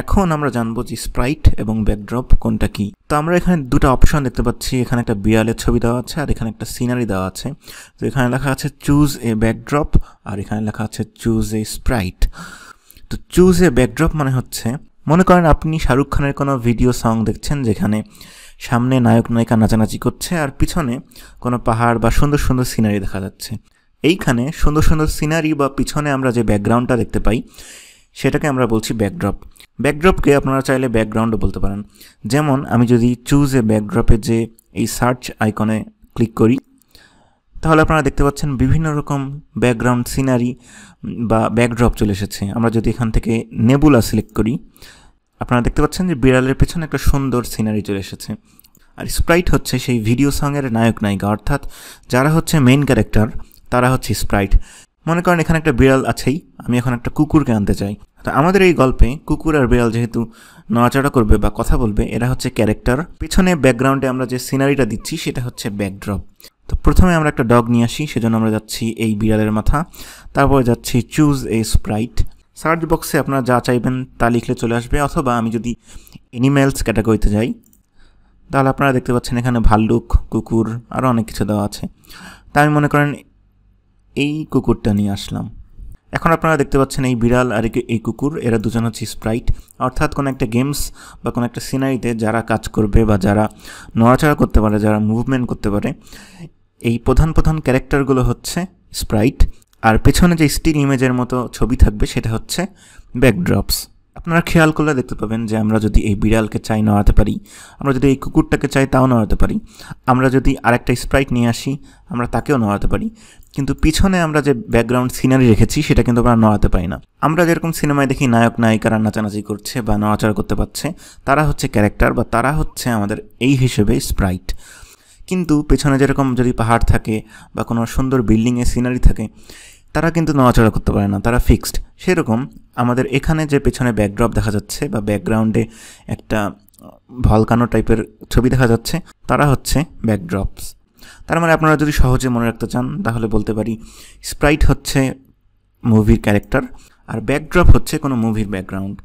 এখন আমরা জানবো যে স্প্রাইট এবং ব্যাকড্রপ কোনটা কি তো আমরা এখানে দুটো অপশন দেখতে পাচ্ছি এখানে একটা বিড়ালের ছবি দেওয়া আছে আর এখানে একটা সিনারি দেওয়া আছে তো এখানে লেখা আছে চুজ এ ব্যাকড্রপ আর এখানে লেখা আছে চুজ এ স্প্রাইট তো চুজ এ ব্যাকড্রপ মানে হচ্ছে মনে করেন আপনি শাহরুখ খানের কোনো ভিডিও সং দেখছেন যেখানে সামনে নায়ক নায়িকা নাচানাচি করছে আর পিছনে কোনো পাহাড় বা সুন্দর সুন্দর সিনারি দেখা যাচ্ছে এইখানে সুন্দর সুন্দর সিনারি বা পিছনে আমরা যে ব্যাকগ্রাউন্ডটা দেখতে পাই সেটাকে আমরা বলছি ব্যাকড্রপ ব্যাকড্রপকে আপনারা চাইলে ব্যাকগ্রাউন্ডও বলতে পারেন যেমন আমি যদি চুজ এ ব্যাকড্রপে যে এই সার্চ আইকনে ক্লিক করি তাহলে আপনারা দেখতে পাচ্ছেন বিভিন্ন রকম ব্যাকগ্রাউন্ড সিনারি বা ব্যাকড্রপ চলে এসেছে আমরা যদি এখান থেকে নেবুলা সিলেক্ট করি আপনারা দেখতে পাচ্ছেন যে বিড়ালের পেছনে একটা সুন্দর সিনারি চলে এসেছে আর স্প্রাইট হচ্ছে সেই ভিডিও সঙের নায়ক নায়িকা অর্থাৎ যারা হচ্ছে মেইন ক্যারেক্টার তারা হচ্ছে স্প্রাইট মনে করেন এখানে একটা বিড়াল আছেই আমি এখন একটা কুকুরকে আনতে চাই তো আমাদের এই গল্পে কুকুর আর বিড়াল যেহেতু নড়াচড়া করবে বা কথা বলবে এরা হচ্ছে ক্যারেক্টার পিছনে ব্যাকগ্রাউন্ডে আমরা যে সিনারিটা দিচ্ছি সেটা হচ্ছে ব্যাকড্রপ তো প্রথমে আমরা একটা ডগ নিয়ে আসি সেজন্য আমরা যাচ্ছি এই বিড়ালের মাথা তারপরে যাচ্ছি চুজ এ স্প্রাইট সার্চ বক্সে আপনারা যা চাইবেন তা লিখলে চলে আসবে অথবা আমি যদি অ্যানিম্যালস ক্যাটাগরিতে যাই তাহলে আপনারা দেখতে পাচ্ছেন এখানে ভাল্লুক কুকুর আরও অনেক কিছু দেওয়া আছে তা আমি মনে করেন এই কুকুরটা নিয়ে আসলাম এখন আপনারা দেখতে পাচ্ছেন এই বিড়াল আর এই কুকুর এরা দুজন হচ্ছে স্প্রাইট অর্থাৎ কোনো একটা গেমস বা কোনো একটা সিনারিতে যারা কাজ করবে বা যারা নড়াচড়া করতে পারে যারা মুভমেন্ট করতে পারে এই প্রধান প্রধান ক্যারেক্টারগুলো হচ্ছে স্প্রাইট আর পেছনে যে স্টিল ইমেজের মতো ছবি থাকবে সেটা হচ্ছে ব্যাকড্রপস আপনারা খেয়াল করলে দেখতে পাবেন যে আমরা যদি এই বিড়ালকে চাই নড়াতে পারি আমরা যদি এই কুকুরটাকে চাই তাও নড়াতে পারি আমরা যদি আরেকটা স্প্রাইট নিয়ে আসি আমরা তাকেও নড়াতে পারি কিন্তু পিছনে আমরা যে ব্যাকগ্রাউন্ড সিনারি রেখেছি সেটা কিন্তু আমরা নড়াতে পারি না আমরা যেরকম সিনেমায় দেখি নায়ক নায়িকারা নাচানাচি করছে বা নড়াচড়া করতে পারছে তারা হচ্ছে ক্যারেক্টার বা তারা হচ্ছে আমাদের এই হিসেবে স্প্রাইট কিন্তু পেছনে যেরকম যদি পাহাড় থাকে বা কোনো সুন্দর বিল্ডিংয়ের সিনারি থাকে তারা কিন্তু নড়াচড়া করতে পারে না তারা ফিক্সড সেরকম আমাদের এখানে যে পেছনে ব্যাকড্রপ দেখা যাচ্ছে বা ব্যাকগ্রাউন্ডে একটা ভলকানো টাইপের ছবি দেখা যাচ্ছে তারা হচ্ছে ব্যাকড্রপস তার মানে আপনারা যদি সহজে মনে রাখতে চান তাহলে বলতে পারি স্প্রাইট হচ্ছে মুভির ক্যারেক্টার আর ব্যাকড্রপ হচ্ছে কোনো মুভির ব্যাকগ্রাউন্ড